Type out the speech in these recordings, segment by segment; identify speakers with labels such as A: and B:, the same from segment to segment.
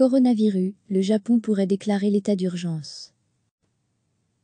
A: coronavirus, le Japon pourrait déclarer l'état d'urgence.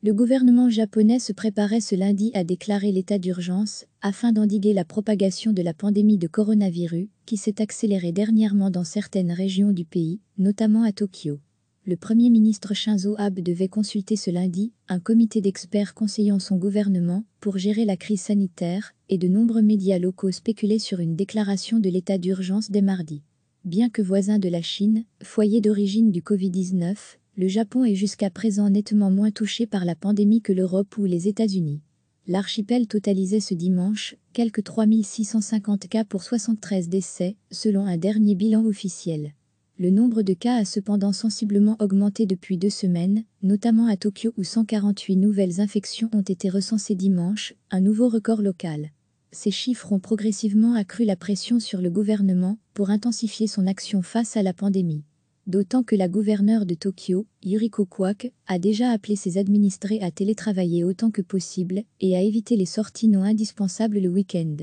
A: Le gouvernement japonais se préparait ce lundi à déclarer l'état d'urgence afin d'endiguer la propagation de la pandémie de coronavirus qui s'est accélérée dernièrement dans certaines régions du pays, notamment à Tokyo. Le Premier ministre Shinzo Abe devait consulter ce lundi un comité d'experts conseillant son gouvernement pour gérer la crise sanitaire et de nombreux médias locaux spéculaient sur une déclaration de l'état d'urgence dès mardi. Bien que voisin de la Chine, foyer d'origine du Covid-19, le Japon est jusqu'à présent nettement moins touché par la pandémie que l'Europe ou les États-Unis. L'archipel totalisait ce dimanche quelques 3650 cas pour 73 décès, selon un dernier bilan officiel. Le nombre de cas a cependant sensiblement augmenté depuis deux semaines, notamment à Tokyo où 148 nouvelles infections ont été recensées dimanche, un nouveau record local ces chiffres ont progressivement accru la pression sur le gouvernement pour intensifier son action face à la pandémie. D'autant que la gouverneure de Tokyo, Yuriko Kwak, a déjà appelé ses administrés à télétravailler autant que possible et à éviter les sorties non indispensables le week-end.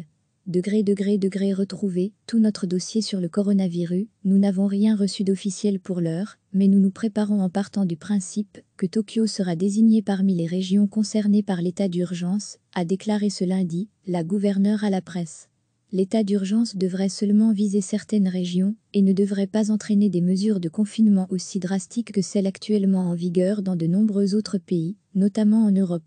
A: Degré, degré, degré retrouvé, tout notre dossier sur le coronavirus, nous n'avons rien reçu d'officiel pour l'heure, mais nous nous préparons en partant du principe que Tokyo sera désigné parmi les régions concernées par l'état d'urgence, a déclaré ce lundi la gouverneure à la presse. L'état d'urgence devrait seulement viser certaines régions et ne devrait pas entraîner des mesures de confinement aussi drastiques que celles actuellement en vigueur dans de nombreux autres pays, notamment en Europe.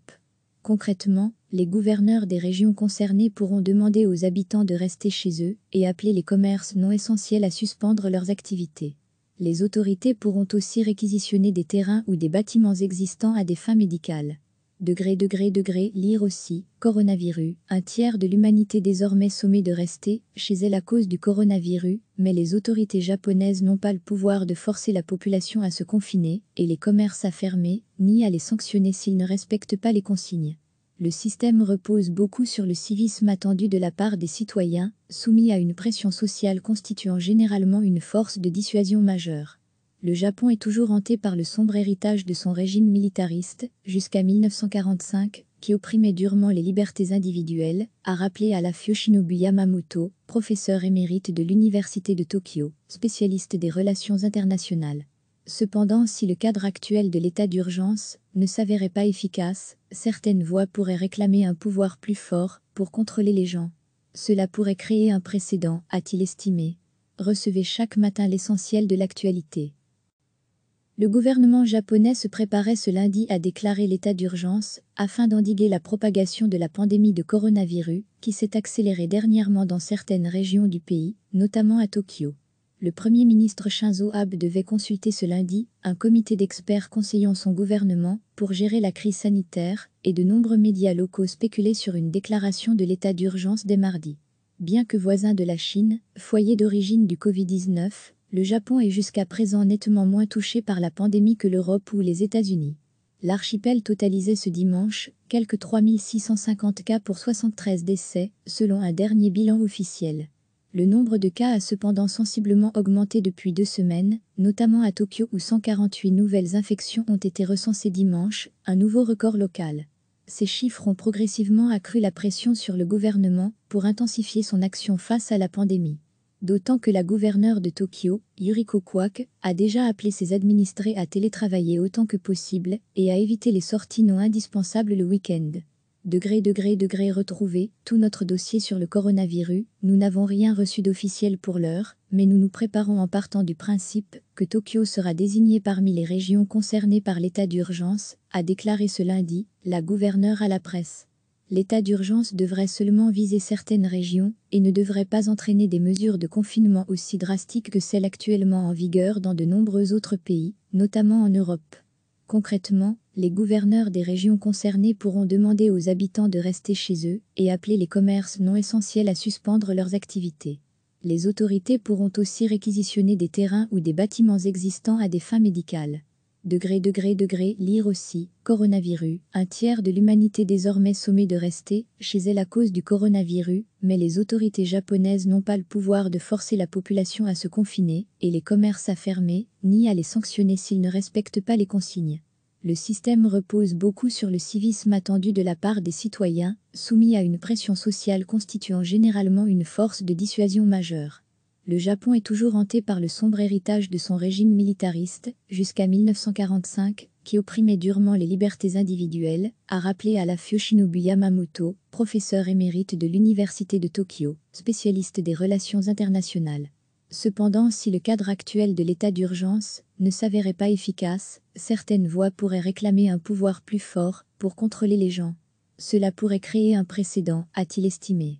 A: Concrètement, les gouverneurs des régions concernées pourront demander aux habitants de rester chez eux et appeler les commerces non essentiels à suspendre leurs activités. Les autorités pourront aussi réquisitionner des terrains ou des bâtiments existants à des fins médicales. Degré, degré, degré, lire aussi, coronavirus. Un tiers de l'humanité désormais sommée de rester chez elle à cause du coronavirus, mais les autorités japonaises n'ont pas le pouvoir de forcer la population à se confiner et les commerces à fermer, ni à les sanctionner s'ils ne respectent pas les consignes le système repose beaucoup sur le civisme attendu de la part des citoyens, soumis à une pression sociale constituant généralement une force de dissuasion majeure. Le Japon est toujours hanté par le sombre héritage de son régime militariste, jusqu'à 1945, qui opprimait durement les libertés individuelles, a rappelé à la Fushinobu Yamamoto, professeur émérite de l'Université de Tokyo, spécialiste des relations internationales. Cependant, si le cadre actuel de l'état d'urgence ne s'avérait pas efficace, certaines voix pourraient réclamer un pouvoir plus fort pour contrôler les gens. Cela pourrait créer un précédent, a-t-il estimé. Recevez chaque matin l'essentiel de l'actualité. Le gouvernement japonais se préparait ce lundi à déclarer l'état d'urgence afin d'endiguer la propagation de la pandémie de coronavirus qui s'est accélérée dernièrement dans certaines régions du pays, notamment à Tokyo le Premier ministre Shinzo Abe devait consulter ce lundi un comité d'experts conseillant son gouvernement pour gérer la crise sanitaire et de nombreux médias locaux spéculaient sur une déclaration de l'état d'urgence dès mardi. Bien que voisin de la Chine, foyer d'origine du Covid-19, le Japon est jusqu'à présent nettement moins touché par la pandémie que l'Europe ou les États-Unis. L'archipel totalisait ce dimanche quelques 3650 cas pour 73 décès, selon un dernier bilan officiel. Le nombre de cas a cependant sensiblement augmenté depuis deux semaines, notamment à Tokyo où 148 nouvelles infections ont été recensées dimanche, un nouveau record local. Ces chiffres ont progressivement accru la pression sur le gouvernement pour intensifier son action face à la pandémie. D'autant que la gouverneure de Tokyo, Yuriko Kwak, a déjà appelé ses administrés à télétravailler autant que possible et à éviter les sorties non indispensables le week-end degré degré degré retrouvé tout notre dossier sur le coronavirus, nous n'avons rien reçu d'officiel pour l'heure, mais nous nous préparons en partant du principe que Tokyo sera désigné parmi les régions concernées par l'état d'urgence, a déclaré ce lundi la gouverneure à la presse. L'état d'urgence devrait seulement viser certaines régions et ne devrait pas entraîner des mesures de confinement aussi drastiques que celles actuellement en vigueur dans de nombreux autres pays, notamment en Europe. Concrètement, les gouverneurs des régions concernées pourront demander aux habitants de rester chez eux et appeler les commerces non essentiels à suspendre leurs activités. Les autorités pourront aussi réquisitionner des terrains ou des bâtiments existants à des fins médicales degré, degré, degré, lire aussi, coronavirus, un tiers de l'humanité désormais sommée de rester chez elle à cause du coronavirus, mais les autorités japonaises n'ont pas le pouvoir de forcer la population à se confiner, et les commerces à fermer, ni à les sanctionner s'ils ne respectent pas les consignes. Le système repose beaucoup sur le civisme attendu de la part des citoyens, soumis à une pression sociale constituant généralement une force de dissuasion majeure le Japon est toujours hanté par le sombre héritage de son régime militariste, jusqu'à 1945, qui opprimait durement les libertés individuelles, a rappelé à la Fushinobu Yamamoto, professeur émérite de l'Université de Tokyo, spécialiste des relations internationales. Cependant, si le cadre actuel de l'état d'urgence ne s'avérait pas efficace, certaines voix pourraient réclamer un pouvoir plus fort pour contrôler les gens. Cela pourrait créer un précédent, a-t-il estimé.